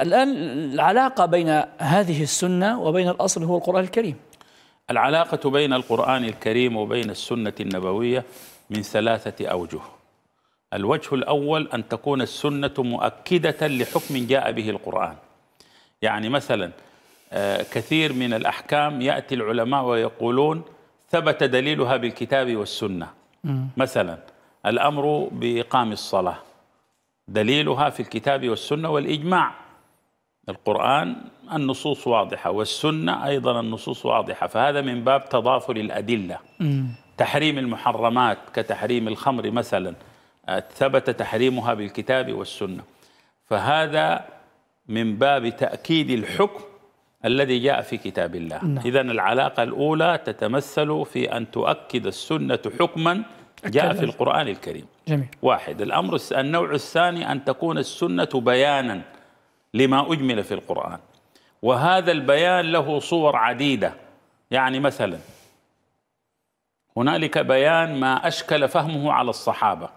الآن العلاقة بين هذه السنة وبين الأصل هو القرآن الكريم العلاقة بين القرآن الكريم وبين السنة النبوية من ثلاثة أوجه الوجه الأول أن تكون السنة مؤكدة لحكم جاء به القرآن يعني مثلا آه، كثير من الأحكام يأتي العلماء ويقولون ثبت دليلها بالكتاب والسنة مثلا الأمر بإقام الصلاة دليلها في الكتاب والسنة والإجماع القرآن النصوص واضحة والسنة أيضا النصوص واضحة فهذا من باب تضافر الأدلة تحريم المحرمات كتحريم الخمر مثلا ثبت تحريمها بالكتاب والسنة فهذا من باب تأكيد الحكم الذي جاء في كتاب الله نعم. إذا العلاقة الأولى تتمثل في أن تؤكد السنة حكما جاء في القرآن الكريم جميل. واحد الأمر النوع الثاني أن تكون السنة بيانا لما أجمل في القرآن وهذا البيان له صور عديدة يعني مثلا هنالك بيان ما أشكل فهمه على الصحابة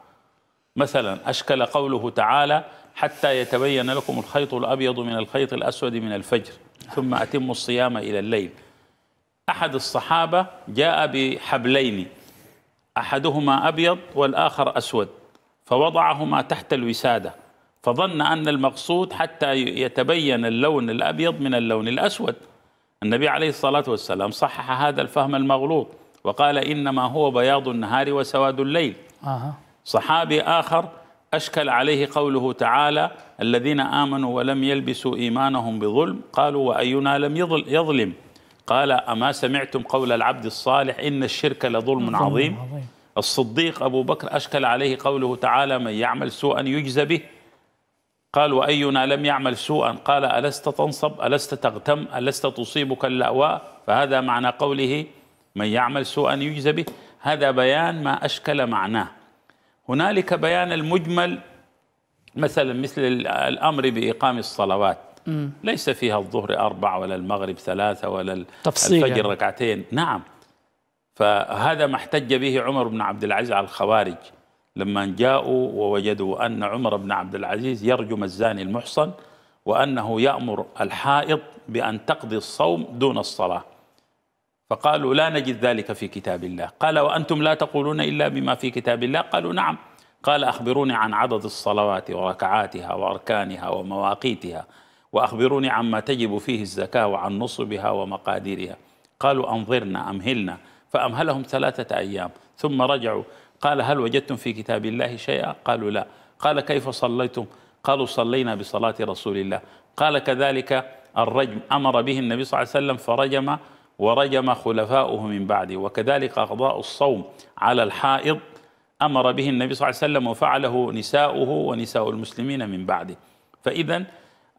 مثلا أشكل قوله تعالى حتى يتبين لكم الخيط الأبيض من الخيط الأسود من الفجر ثم أتموا الصيام إلى الليل أحد الصحابة جاء بحبلين أحدهما أبيض والآخر أسود فوضعهما تحت الوسادة فظن أن المقصود حتى يتبين اللون الأبيض من اللون الأسود النبي عليه الصلاة والسلام صحح هذا الفهم المغلوط وقال إنما هو بياض النهار وسواد الليل آه. صحابي آخر أشكل عليه قوله تعالى الذين آمنوا ولم يلبسوا إيمانهم بظلم قالوا وأينا لم يظلم قال أما سمعتم قول العبد الصالح إن الشرك لظلم عظيم, عظيم الصديق أبو بكر أشكل عليه قوله تعالى من يعمل سوءا يجزى به قال وأينا لم يعمل سوءا قال ألست تنصب ألست تغتم ألست تصيبك اللأواء فهذا معنى قوله من يعمل سوءا يجزى به هذا بيان ما أشكل معناه هنالك بيان المجمل مثلا مثل الأمر بإقام الصلوات ليس فيها الظهر أربع ولا المغرب ثلاثة ولا تفصيلا. الفجر ركعتين نعم فهذا ما احتج به عمر بن عبد العزيز على الخوارج لما جاءوا ووجدوا أن عمر بن عبد العزيز يرجم الزاني المحصن وأنه يأمر الحائض بأن تقضي الصوم دون الصلاة فقالوا لا نجد ذلك في كتاب الله قال وأنتم لا تقولون إلا بما في كتاب الله قالوا نعم قال أخبروني عن عدد الصلوات وركعاتها وأركانها ومواقيتها وأخبروني عما تجب فيه الزكاة وعن نصبها ومقاديرها قالوا أنظرنا أمهلنا فأمهلهم ثلاثة أيام ثم رجعوا قال هل وجدتم في كتاب الله شيئا قالوا لا قال كيف صليتم قالوا صلينا بصلاة رسول الله قال كذلك الرجم أمر به النبي صلى الله عليه وسلم فرجم ورجم خلفاؤه من بعده وكذلك قضاء الصوم على الحائض أمر به النبي صلى الله عليه وسلم وفعله نساؤه ونساء المسلمين من بعده فإذا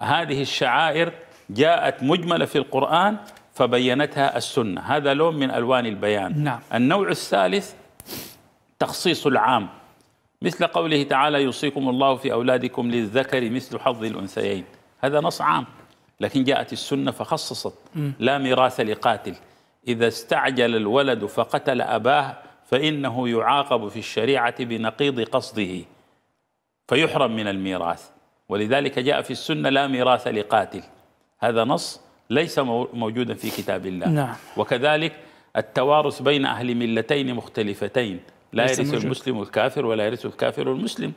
هذه الشعائر جاءت مجملة في القرآن فبينتها السنة هذا لون من ألوان البيان نعم. النوع الثالث التخصيص العام مثل قوله تعالى يوصيكم الله في أولادكم للذكر مثل حظ الأنثيين هذا نص عام لكن جاءت السنة فخصصت لا ميراث لقاتل إذا استعجل الولد فقتل أباه فإنه يعاقب في الشريعة بنقيض قصده فيحرم من الميراث ولذلك جاء في السنة لا ميراث لقاتل هذا نص ليس موجودا في كتاب الله نعم. وكذلك التوارث بين أهل ملتين مختلفتين لا يرث المسلم الكافر ولا يرث الكافر المسلم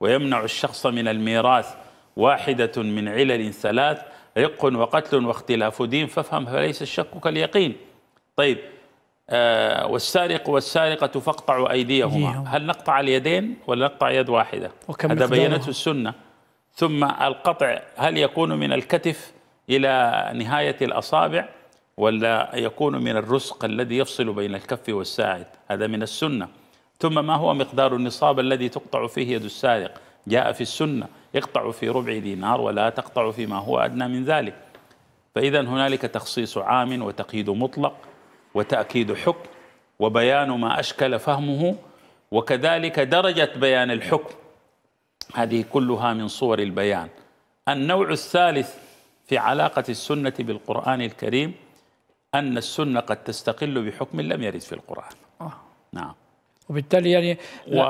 ويمنع الشخص من الميراث واحدة من علل ثلاث رق وقتل واختلاف دين فافهم فليس الشك كاليقين طيب آه والسارق والسارقة فاقطعوا أيديهما هل نقطع اليدين ولا نقطع يد واحدة هذا بينته السنة ثم القطع هل يكون من الكتف إلى نهاية الأصابع ولا يكون من الرزق الذي يفصل بين الكف والساعد هذا من السنة ثم ما هو مقدار النصاب الذي تقطع فيه يد السارق جاء في السنة اقطع في ربع دينار ولا تقطع فيما هو أدنى من ذلك فإذا هنالك تخصيص عام وتقييد مطلق وتأكيد حكم وبيان ما أشكل فهمه وكذلك درجة بيان الحكم هذه كلها من صور البيان النوع الثالث في علاقة السنة بالقرآن الكريم أن السنة قد تستقل بحكم لم يرد في القرآن آه. نعم وبالتالي يعني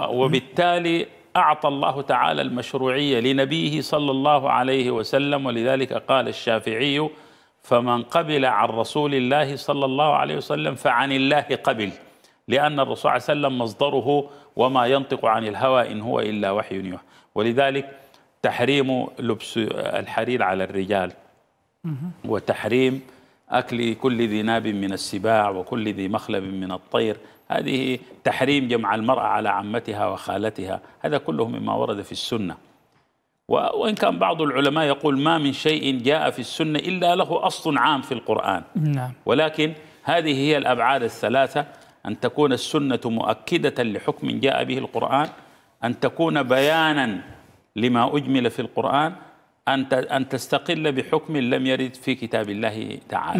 وبالتالي أعطى الله تعالى المشروعية لنبيه صلى الله عليه وسلم ولذلك قال الشافعي فمن قبل عن رسول الله صلى الله عليه وسلم فعن الله قبل لأن الرسول صلى الله عليه وسلم مصدره وما ينطق عن الهوى إن هو إلا وحي يوحى ولذلك تحريم لبس الحرير على الرجال وتحريم أكل كل ذي ناب من السباع وكل ذي مخلب من الطير هذه تحريم جمع المرأة على عمتها وخالتها هذا كله مما ورد في السنة وإن كان بعض العلماء يقول ما من شيء جاء في السنة إلا له أصل عام في القرآن نعم. ولكن هذه هي الأبعاد الثلاثة أن تكون السنة مؤكدة لحكم جاء به القرآن أن تكون بيانا لما أجمل في القرآن أن تستقل بحكم لم يرد في كتاب الله تعالى